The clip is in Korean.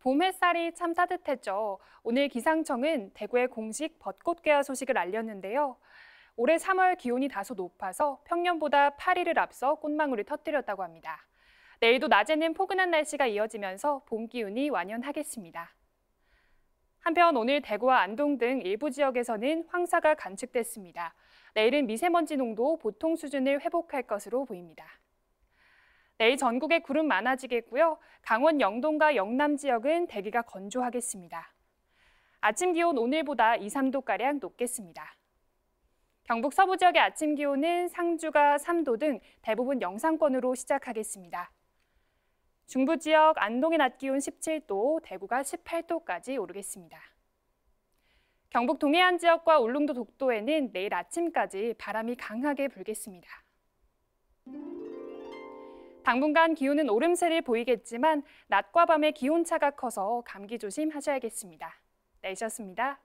봄 햇살이 참 따뜻했죠. 오늘 기상청은 대구의 공식 벚꽃 개화 소식을 알렸는데요. 올해 3월 기온이 다소 높아서 평년보다 8일을 앞서 꽃망울이 터뜨렸다고 합니다. 내일도 낮에는 포근한 날씨가 이어지면서 봄 기운이 완연하겠습니다. 한편 오늘 대구와 안동 등 일부 지역에서는 황사가 관측됐습니다. 내일은 미세먼지 농도 보통 수준을 회복할 것으로 보입니다. 내일 전국에 구름 많아지겠고요. 강원 영동과 영남 지역은 대기가 건조하겠습니다. 아침 기온 오늘보다 2, 3도가량 높겠습니다. 경북 서부 지역의 아침 기온은 상주가 3도 등 대부분 영상권으로 시작하겠습니다. 중부 지역 안동의 낮 기온 17도, 대구가 18도까지 오르겠습니다. 경북 동해안 지역과 울릉도 독도에는 내일 아침까지 바람이 강하게 불겠습니다. 당분간 기온은 오름세를 보이겠지만 낮과 밤의 기온차가 커서 감기 조심하셔야겠습니다. 날씨습니다